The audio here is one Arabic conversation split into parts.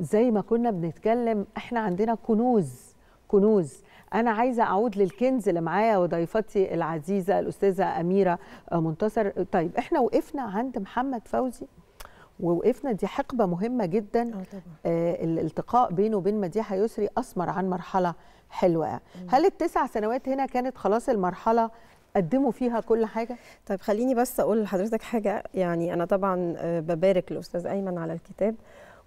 زي ما كنا بنتكلم احنا عندنا كنوز كنوز انا عايزه اعود للكنز اللي معايا وضيفتي العزيزه الاستاذه اميره آه، منتصر طيب احنا وقفنا عند محمد فوزي ووقفنا دي حقبه مهمه جدا آه, آه، الالتقاء بينه وبين مديحه يسري اسمر عن مرحله حلوه هل التسع سنوات هنا كانت خلاص المرحله قدموا فيها كل حاجه طيب خليني بس اقول لحضرتك حاجه يعني انا طبعا آه، ببارك الاستاذ ايمن على الكتاب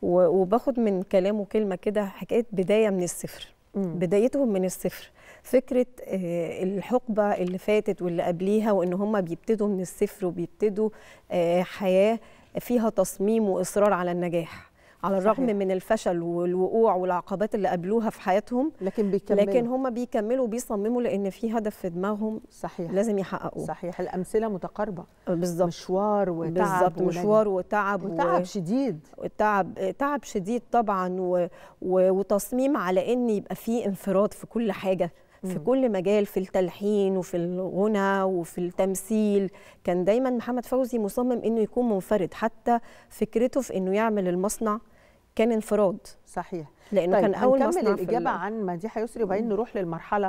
وباخد من كلامه كلمه كده حكايه بدايه من الصفر بدايتهم من الصفر فكره آه، الحقبه اللي فاتت واللي قبليها وان هم بيبتدوا من الصفر وبيبتدوا آه، حياه فيها تصميم واصرار على النجاح على الرغم صحيح. من الفشل والوقوع والعقبات اللي قابلوها في حياتهم لكن بيكملوا لكن هم بيكملوا وبيصمموا لان في هدف في دماغهم صحيح لازم يحققوه صحيح الامثله متقاربه بالظبط مشوار وتعب بالظبط مشوار وتعب وتعب و... شديد تعب تعب شديد طبعا و... و... وتصميم على ان يبقى في انفراد في كل حاجه في كل مجال في التلحين وفي الغنى وفي التمثيل كان دايما محمد فوزي مصمم انه يكون منفرد حتى فكرته في انه يعمل المصنع كان انفراد صحيح لانه طيب كان اول ما نكمل الاجابه عن مديحه يسري وبعدين نروح للمرحله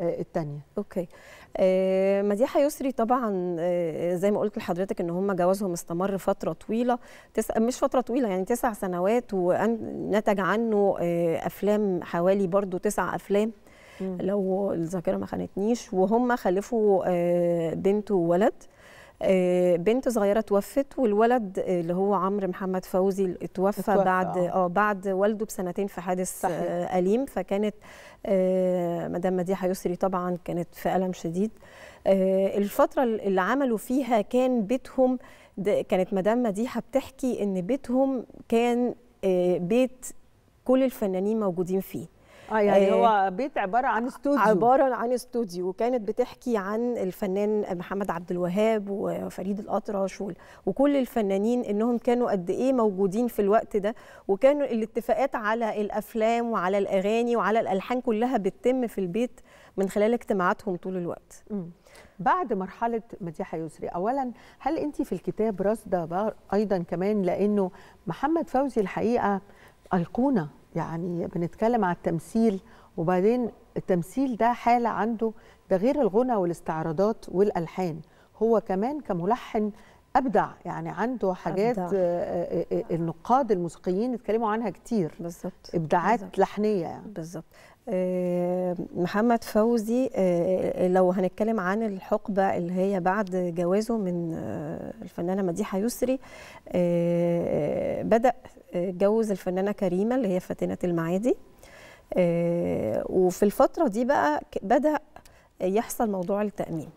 آه، الثانيه اوكي آه، مديحه يسري طبعا آه، زي ما قلت لحضرتك ان هم جوازهم استمر فتره طويله تس... مش فتره طويله يعني تسع سنوات ونتج عنه افلام حوالي برضو تسع افلام لو الذاكره ما خانتنيش وهم خلفوا بنت وولد آه، بنت صغيره توفت والولد آه، اللي هو عمرو محمد فوزي اتوفى, اتوفى بعد اه, آه، بعد والده بسنتين في حادث صحيح. اليم فكانت مدام مديحه يسري طبعا كانت في الم شديد الفتره اللي عملوا فيها كان بيتهم كانت مدام مديحه بتحكي ان بيتهم كان بيت كل الفنانين موجودين فيه اه يعني آه، هو بيت عباره عن استوديو عباره عن استوديو وكانت بتحكي عن الفنان محمد عبد الوهاب وفريد الاطرش وكل الفنانين انهم كانوا قد ايه موجودين في الوقت ده وكانوا الاتفاقات على الافلام وعلى الاغاني وعلى الالحان كلها بتتم في البيت من خلال اجتماعاتهم طول الوقت م. بعد مرحله مديحه يسري اولا هل انت في الكتاب راصده ايضا كمان لانه محمد فوزي الحقيقه ايقونه يعني بنتكلم على التمثيل وبعدين التمثيل ده حاله عنده ده غير الغنى والاستعراضات والالحان هو كمان كملحن ابدع يعني عنده حاجات أبدع. آه، آه، آه، النقاد الموسيقيين اتكلموا عنها كتير بالزبط. ابداعات بالزبط. لحنيه يعني بالظبط آه، محمد فوزي آه، آه، لو هنتكلم عن الحقبة اللي هي بعد جوازه من الفنانة مديحة يسري بدأ جوز الفنانة كريمة اللي هي فاتنة المعادي وفي الفترة دي بقى بدأ يحصل موضوع التأمين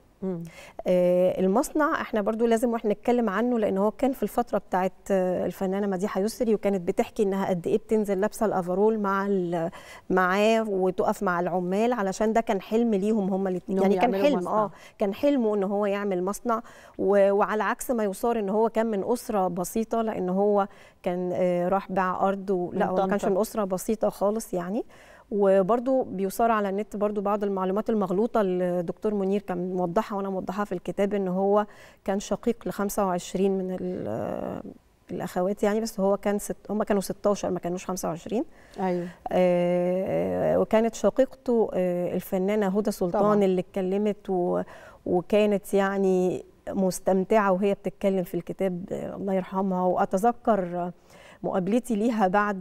آه المصنع احنا برضو لازم واحنا نتكلم عنه لان هو كان في الفتره بتاعت آه، الفنانه مديحه يسري وكانت بتحكي انها قد ايه بتنزل لابسه الافرول مع معاه وتقف مع العمال علشان ده كان حلم ليهم هما الاثنين يعني كان حلم مصنع. اه كان حلمه ان هو يعمل مصنع وعلى عكس ما يصار ان هو كان من اسره بسيطه لان هو كان آه راح باع ارض لا هو ما كانش من اسره بسيطه خالص يعني وبرضو بيثار على النت برضو بعض المعلومات المغلوطة الدكتور منير كان موضحها وأنا موضحها في الكتاب إن هو كان شقيق ل 25 من آه، الاخوات يعني بس هو كان ست هم كانوا 16 ما كانوش 25 ايوه آه،, آه وكانت شقيقته آه الفنانه هدى سلطان طبعا. اللي اتكلمت و... وكانت يعني مستمتعه وهي بتتكلم في الكتاب آه، الله يرحمها واتذكر مقابلتي ليها بعد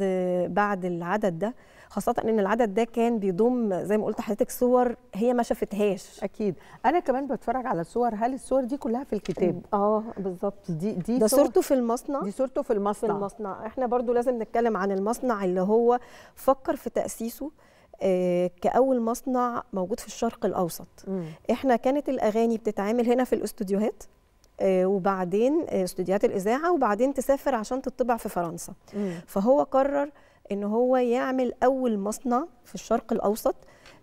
بعد العدد ده خاصة ان العدد ده كان بيضم زي ما قلت حضرتك صور هي ما شافتهاش اكيد انا كمان بتفرج على صور هل الصور دي كلها في الكتاب اه بالظبط دي دي ده صورته في المصنع دي صورته في المصنع في المصنع احنا برضو لازم نتكلم عن المصنع اللي هو فكر في تاسيسه آه، كأول مصنع موجود في الشرق الأوسط م. إحنا كانت الأغاني بتتعامل هنا في الاستوديوهات آه، وبعدين آه، استوديوهات الاذاعه وبعدين تسافر عشان تطبع في فرنسا م. فهو قرر ان هو يعمل اول مصنع في الشرق الاوسط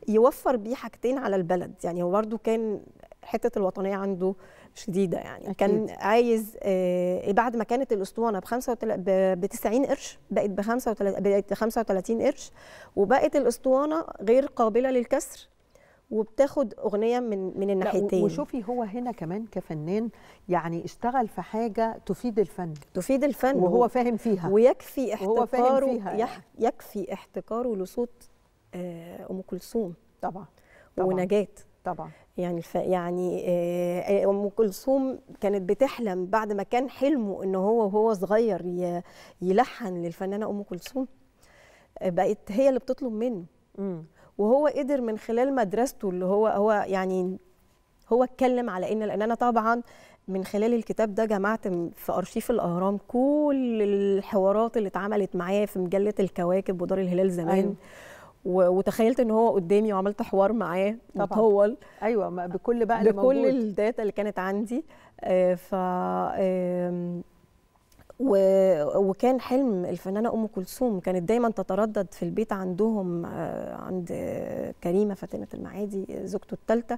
يوفر بيه حاجتين على البلد يعني هو برده كان حته الوطنيه عنده شديده يعني أكيد. كان عايز آه، بعد ما كانت الاسطوانه ب 95 ب 90 قرش بقت ب 35 قرش وبقت الاسطوانه غير قابله للكسر وبتاخد اغنيه من من الناحيتين وشوفي هو هنا كمان كفنان يعني اشتغل في حاجه تفيد الفن تفيد الفن وهو فاهم فيها ويكفي احتقاره فيها يعني. يكفي احتقاره لصوت آه، ام كلثوم طبعا, طبعا ونجاه طبعا يعني الف... يعني آه، ام كلثوم كانت بتحلم بعد ما كان حلمه ان هو وهو صغير ي... يلحن للفنانه ام كلثوم آه، بقت هي اللي بتطلب منه وهو قدر من خلال مدرسته اللي هو هو يعني هو اتكلم على ان لان انا طبعا من خلال الكتاب ده جمعت في ارشيف الاهرام كل الحوارات اللي اتعملت معايا في مجله الكواكب ودار الهلال زمان أيوة. وتخيلت ان هو قدامي وعملت حوار معاه مطول ايوه بكل بقى بكل الداتا اللي كانت عندي آه، ف و... وكان حلم الفنانه ام كلثوم كانت دايما تتردد في البيت عندهم آه، عند كريمه فاتنة المعادي زوجته الثالثه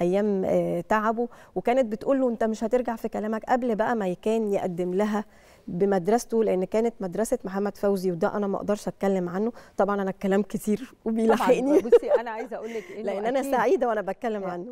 ايام آه، تعبه وكانت بتقول له انت مش هترجع في كلامك قبل بقى ما كان يقدم لها بمدرسته لان كانت مدرسه محمد فوزي وده انا ما اقدرش اتكلم عنه طبعا انا الكلام كتير وبيلحقني بصي انا عايزه اقول لك لان انا سعيده وانا بتكلم آه. عنه